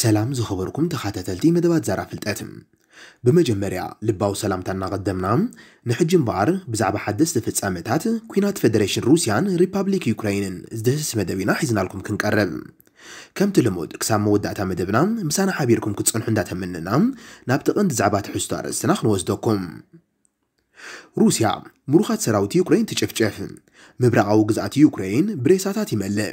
ሰላም ዝኸበርኩም ተኸታተልቲ መደባት ዛራ ፍልጠት ብመጀመርያ ልባዊ ሰላምታ እናቐደምና ንሕጂ እምበኣር ብዛዕባ ሓደስ ፍጻመታት ኩናት ፌደሬሽን ሩስያን ሪፓብሊክ ዩክራይንን ዝደህስስ መደብ ኢና ሒዝናልኩም ክንቀርብ ከምቲ ልሙድ ክሳብ መወዳእታ መደብና ምሳና ሓቢርኩም ክትጸንሑ እንዳተምንና ናብቲ ቀንዲ ዛዕባ ትሕዝቶ ኣርእስትና ክንወስደኩም ሩስያ ምሩኻት ሰራዊት ዩክሬን ትጭፍጭፍ ምብራቃዊ ግዛኣት ዩክሬን ብሬሳታት ይመልእ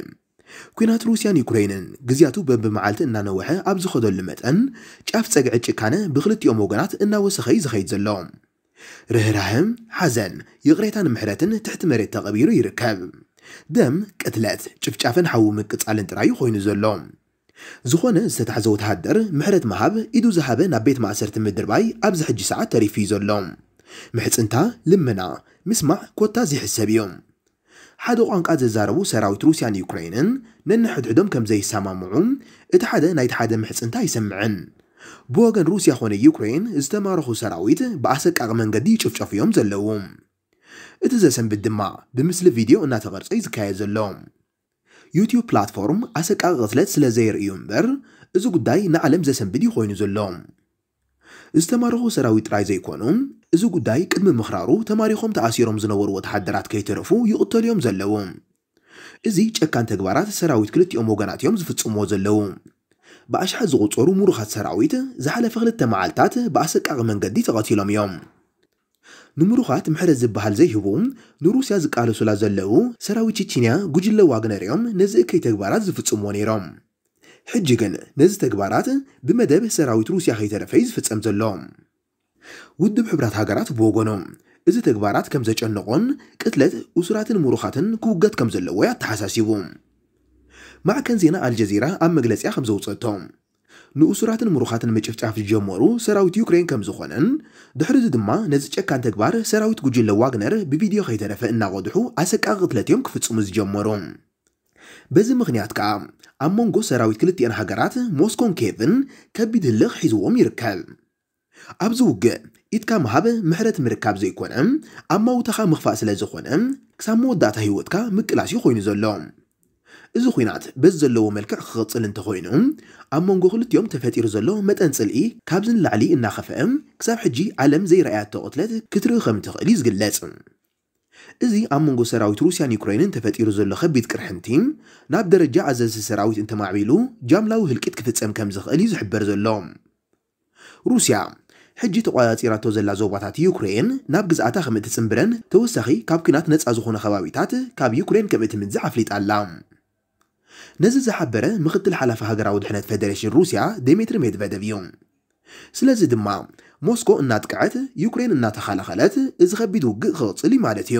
كونات روسيان يكرينن قزياتو بمب معالتن نانوحة عبزو خدو اللمتن جاف تساق عجي كان بغلط يوم وقنات انوسخي زخيد زلوم رهرهم حزن يغريتان محرتن تحت مريت تغبيرو يركب دم كتلات جفجافن حوو مكتس عالن ترايو خوينو زلوم زخونه ستحزو تهدر محرت مهاب ايدو زهابه نبيت معسرت مدرباي عبز حجي ساعة تريفي زلوم محتس انتا لمنا مسمع كوتا زيح السبيوم حدو قانق از زاربو سراويت روسيان يوكرينن نن حد عدم كم زي سامامعون اتحادا نايت حادا محس انتا يسمعن بوغن روسيا خون يوكرين استمارخو سراويت باسك اغمان قدي يشوف شوف يوم زلوهم اتزاسم بالدماء بمثل فيديو انا تغرس ايز كاية زلوهم يوتيوب بلاتفورم اسك اغغزلت سلا زير ايومبر ازو قداي نعلم زاسم بدي خوينو زلوهم استمروا سراويت رايزي كونهم إذا قداي كدم مخرارو تماريخهم تأسيرهم زنور وتحدرات كي ترفو يقتليهم زلوهم إذا كان تكبارات سراويت كلتيهم وغناتيهم زفتسهم وزلوهم بأشحة زغطورو مروخات سراويت زحالة فغلت تمعالتات بأسك أغمان قدي تغطيلهم يوم نمروخات محر الزبهال زيهبوم نروسيا زكالو سلا زلو سراوي تشيتينيا قجل واغنريوم نزئ كي تكبارات زفتسهم ونيرهم حجگن نزد تكبارات به مدام روسيا روسیا خیتر فیض فتصم زلام. ود به حبرت هجرات بوجنم. از تجبرات کم زج انقان کتلت اسرات مروختن کوگت کم زل و مع کن زینا الجزیره آم مجلسی خم زود صدام. نوسرات مروخات مچفت عف جمرو سرایت اوکراین کم زخونن. دحرد دم ما نزد چکان تجبر سرایت گوجل واجنر به ویدیو خیتر فق نقدحو عسک اغتلتیم کفتصم زجمرم. بزي مغنيات كا أمون غو سراويت كلتي أن هاجرات موسكون كيفن كبيد اللغ حيزو وميركال أبزو غ إتكا مهاب مهرت مركاب زي كونم أما وتخا مخفا سلازي كونم كسامو داتا هيوتكا مكلاسي خويني زلوم إذا خينات بزلو ملكع خطس اللي انتخوينهم أمون غو غلط يوم تفاتير زلو متان سلئي كابزن لعلي إنا خفاهم كساب حجي عالم زي رأيات تغطلات كترو خمتغ إليز قلاتهم إذا أمّنجو سراويت روسيا نيوكراين انتفت إيروزل خبيت كرحنتيم ناب درجة عزز سراويت انت معبيلو جاملاو هلكت كفتس أم كمزخ إلي زحبر زلوم روسيا حجي تقويات إيراتو زلا زوباتات يوكرين ناب قزعتا خمت تسمبرن توسخي كاب كنات نتس أزوخونا خواويتات كاب يوكرين كمت من زعفليت اللام نزل زحبرة مختل حلفة هجراود حنات فدريشن روسيا ديمتر ميدفادفيون سلازد دمام موسكو እናጥቃዓት ዩክሬን እናተኸላኸለት እዚ ከቢድ ውግእ ክቕፅል እዩ ማለት እዩ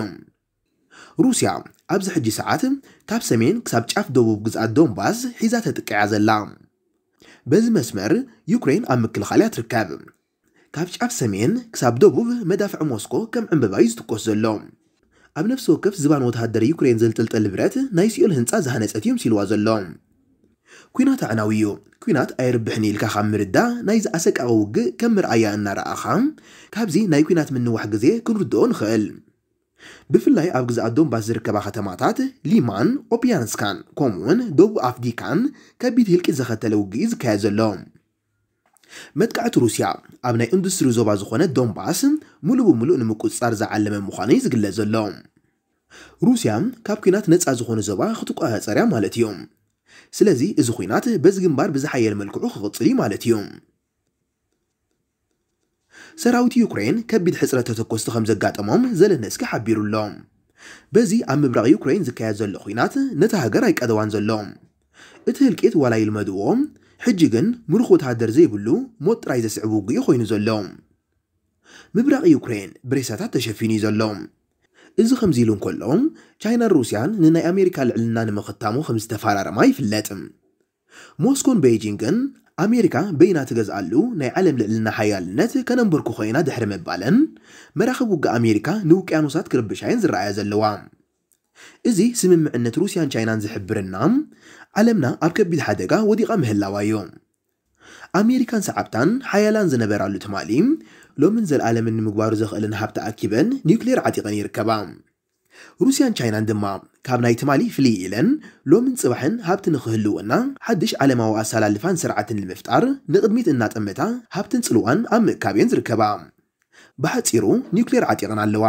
ሩስያ ኣብዚ ሕጂ ሰዓት ካብ ሰሜን ክሳብ ጫፍ ደቡብ ግዝኣት ዶንባስ ሒዛ ተጥቅዓ ዘላ በዚ መስመር ዩክሬን ኣብ ምክልኻል እያ ትርከብ ካብ ጫፍ ሰሜን ክሳብ ደቡብ መዳፍዕ ሞስኮ ከም ዕምበባ እዩ ዝትኮስ ዘሎ ኣብ ነፍሲ ወከፍ ዝባን ወተሃደር ዩክሬን ዘንጥልጠል ብረት ናይ ሲኦል ህንፃ ዝሃነፀት እዮም ሲልዋ ዘሎ كوينات عناويو كوينات اي ربحني الكا خامر الدا نايز اساك اغوغ كمر ايا انا را اخام كابزي ناي كوينات من نوح قزي كنردو نخل بفلاي افغز ادون باز ركبا ختماتات ليمان اوبيانسكان كومون دوب افديكان كابيد هلك زختلو غيز كازلو متقعت روسيا ابنا اندستري زوبا زخونه دونباس ملو ملو نمقو صار زعلم مخاني زغله زلو روسيا كاب كينات نصا زخونه زوبا خطقو اصريا مالتيوم ስለዚ እዚ ኩናት በዚ ግንባር ብዝሓየለ መልክዑ ክቕፅል እዩ ማለት እዩ ሰራዊት ዩክሬን ከቢድ ሕፅረት ተተኮስቲ ከም ዘጋጠሞም ዘለንስኪ ሓቢሩ ኣሎ በዚ ኣብ ምብራቕ ዩክሬን ዝካየድ ዘሎ ኩናት ነቲ ሃገር ኣይቀደዋን ዘሎ እቲ ህልቂት ዋላ ይልመድዎ ሕጂ ግን ምሩኽ ወታደር ዘይብሉ ሞት ጥራይ ዘስዕብ ውግኢ ኮይኑ ዘሎ ምብራቕ ዩክሬን ብሬሳታት ተሸፊኑ እዩ ዘሎ از خمزيلون كلهم تشاينا الروسيان نناي أمريكا لعلنا مختامو خمس تفارار ما يفلاتم موسكون بيجينغن أمريكا بينا تجزعلو ناي علم لعلنا حيال نت كننبركو خينا دحر مبالن مراخب وقا أمريكا نوكيانوسات كربشاين زرعي زلوام إزي سمم أن روسيان تشاينان زحبرنام علمنا أبكب بالحدقة وديقا مهلاوايوم أمريكان سعبتان حيالان زنبرالو تماليم ሎምን ዘለኣለምን ንምግባሩ ዘኽእልን ሃብቲ ኣኪበን ኒውክሌር ዓጢቐን ይርከባ ሩስያን ቻይናን ድማ ካብ ናይ ትማሊ ፍልይ ኢለን ሎምን ፅባሕን ሃብቲ ንክህልውና ሓድሽ ዓለማዊ ኣሰላልፋን ስርዓትን ንምፍጣር ንቕድሚት እናጠመታ ሃብትን ፅልዋን ኣብ ምእካብ እየን ዝርከባ ብሓፂሩ ኒውክሌር ዓጢቐን ኣለዋ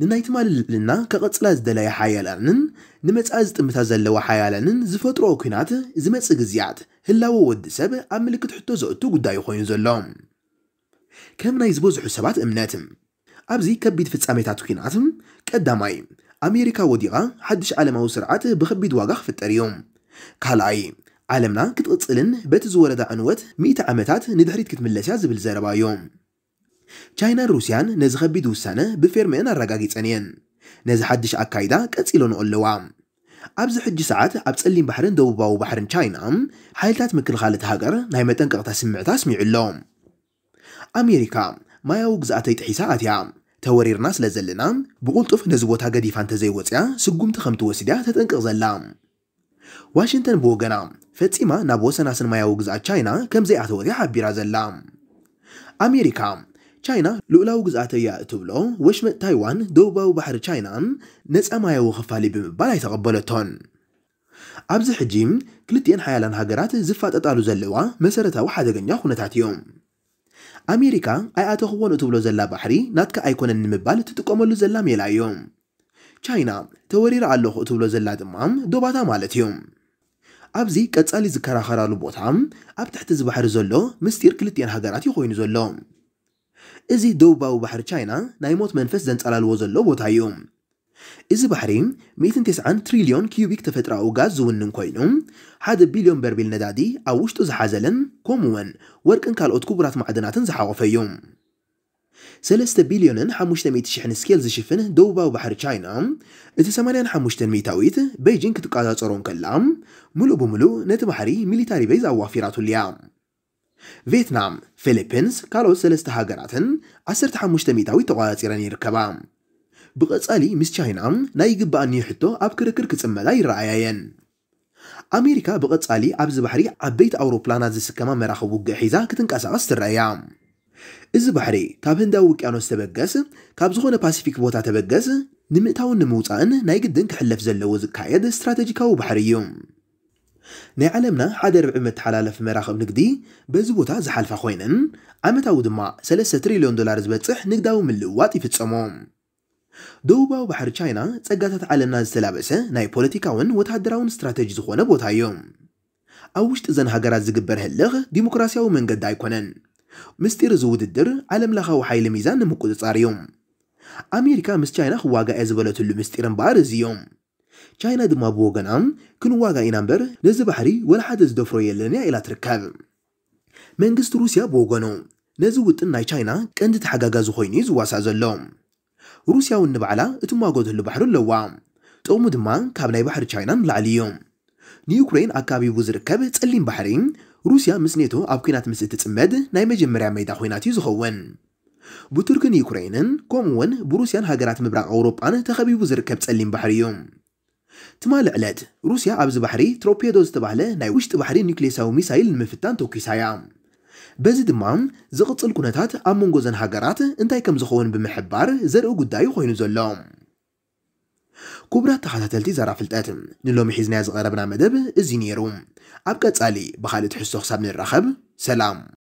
ንናይቲ ማልልና ከቐፅላ ዝደለየ ሓያላንን ንመፃኢ ዝጥምታ ዘለዎ ሓያላንን ዝፈጥሮ ኩናት ዝመፅእ ግዝያት ህላወ ወዲ ሰብ ኣብ ምልክት ሕቶ ዘእቱ ጉዳይ ኮይኑ ዘሎ ከም ናይ ዝበዝሑ ሰባት እምነትም ኣብዚ ከቢድ ፍጻሜታት ኩናትም ቀዳማይ ኣሜሪካ ወዲቓ ሓድሽ ዓለማዊ ስርዓት ብከቢድ ዋጋ ክፍጠር እዩ ካልኣይ ዓለምና ክትቕፅልን በቲ ዝወረዳ ዕንወት ሚእቲ ዓመታት ንድሕሪት ክትምለስ እያ ዝብል ዘረባ እዩ ቻይናን ሩስያን ነዚ ከቢድ ውሳነ ብፌርምአን ኣረጋጊፀን እየን ነዚ ሓድሽ ኣካይዳ ቀፂሎን ኣለዋ ኣብዚ ሕጂ ሰዓት ኣብ ጸሊም ባሕርን ደቡባዊ ባሕርን ቻይና ሓይልታት ምክልኻል እቲ ሃገር ናይ መጠንቀቕታ ስምዒታ ኣስሚዑ ኣሎ ኣሜሪካ ማያዊ ግዝኣተይ ጥሒሳ ኣትያ ተወሪርና ስለ ዘለና ብቁልጡፍ ነዚ ቦታ ገዲፋ እንተዘይወፅያ ስጉምቲ ከም ትወስድያ ተጠንቅቕ ዘላ ዋሽንተን ብወገና ፈፂማ ናብ ወሰናስን ማያዊ ግዝኣት ቻይና ከምዘይኣተወትያ ሓቢራ ዘላ ኣሜሪካ ቻይና ልዑላዊ ግዝኣተ እያ እትብሎ ወሽመጥ ታይዋን ደቡባዊ ባሕሪ ቻይናን ነፃ ማያዊ ክፋሊ ብምባል ኣይተቐበለቶን ኣብዚ ሕጂ ክልቲአን ሓያላን ሃገራት ዝፋጠጣሉ ዘለዋ መሰረታዊ ሓደገኛ ኩነታት እዮም أمريكا أي أتخوانو تبلو زلا بحري ناتكا أيكون النمبال تتقوملو زلا ميلا يوم تشاينا تورير علوخ تبلو زلا دمام دوباتا مالت يوم أبزي كتسالي زكارا بوتام أب تحت زبحر زلو مستير كلتين هاجرات يخوين زلو إزي دوباو بحر تشاينا نايموت منفس زنت على الوزلو بوتايوم እዚ ባሕሪ 190 ትሪልዮን ኪዩቢክ ተፈጥራዊ ጋዝ ዝውንን ኮይኑ ሓደ ቢልዮን በርቢል ነዳዲ ኣብ ውሽጡ ዝሓዘለን ከምኡውን ወርቅን ካልኦት ክቡራት ማዕድናትን ዝሓቖፈ እዩ ሰለስተ ቢልዮንን 500,000 ስኬል ዝሽፍን ደቡባዊ ባሕሪ ቻይና እቲ 85 ሚታዊት ቤይጂንግ ክትቆጻጸሮን ከላ ሙሉእ ብምሉእ ነቲ ባሕሪ ሚሊታሪ ቤዝ ኣዋፊራቱልያ ቪየትናም፣ ፊሊፒንስ ካልኦት ሰለስተ ሃገራትን 15 ሚታዊት ተቆጻፂረን ይርከባ ብቐጻሊ ምስ ቻይና ናይ ይግባኣኒ ሕቶ ኣብ ክርክር ክጽመላ ይረኣያየን ኣሜሪካ ብቐጻሊ ኣብዚ ባሕሪ ዓበይቲ ኣውሮፕላናት ዝስከማ መራኸብ ውግእ ሒዛ ክትንቀሳቐስ ትረአያ እዚ ባሕሪ ካብ ህንዳዊ ውቅያኖስ ተበገስ ካብ ዝኾነ ፓሲፊክ ቦታ ተበገስ ንምእታውን ንምውፃእን ናይ ግድን ክሕለፍ ዘለዎ ዝካየድ ስትራተጂካዊ ባሕሪ እዩ ናይ ዓለምና ሓደ ርብዒ መተሓላለፊ መራኽብ ንግዲ በዚ ቦታ ዝሓልፋ ኮይነን ዓመታዊ ድማ 3 ትሪልዮን ዶላር ዝበፅሕ ንግዳዊ ምልውዋጥ ይፍፀሙ ደቡባዊ ባሕሪ ቻይና ጸጋታት ዓለምና ዝተላበሰ ናይ ፖለቲካውን ወታደራውን ስትራተጂ ዝኾነ ቦታ እዩ ኣብ ውሽጢ ዘን ሃገራት ዝግበር ህልኽ ዲሞክራስያዊ መንገዲ ኣይኮነን ምስጢር እዚ ውድድር ዓለም ለኻዊ ሓይሊ ሚዛን ንምቁፅጻር እዩ ኣሜሪካ ምስ ቻይና ክዋጋ ክዋጋእ ዝበለትሉ ምስጢር እምበኣር እዚ እዩ ቻይና ድማ ብወገና ክንዋጋ ኢና እምበር ነዚ ባሕሪ ወላ ሓደ ዝደፍሮ እያ ኢላ ትርከብ መንግስቲ ሩስያ ብወገኑ ነዚ ውጥን ናይ ቻይና ቀንዲ ተሓጋጋዚ ኮይኑ እዩ ዝዋሳእ ዘሎ روسيا والنبعلا اتمواجهت البحر اللوام تأمد ما كابناي بحر تشاينا لعليهم نيوكرين أكابي وزير كابت تسلم بحرين روسيا مسنيتو أبكينات مسيت تمد نايم جمرع ميدا خويناتي زخون بترك نيوكرين كومون بروسيا هاجرات مبرع أوروبا تخبي وزير كابت تسلم بحريهم تمال علت روسيا أبز بحري تروبيدوز تبعله نايوش تبحري نيكليساو ميسايل المفتان توكيسايام بزد مام زغط الكونتات أمون جوزن هجرات انتي كم زخون بمحبار زرق جداي خوين زلهم كبرى تحتتلتي زرع فلتات نلوم حزنا زغربنا مدب الزينيروم أبقى تسالي بخالد حسو حساب الرخب سلام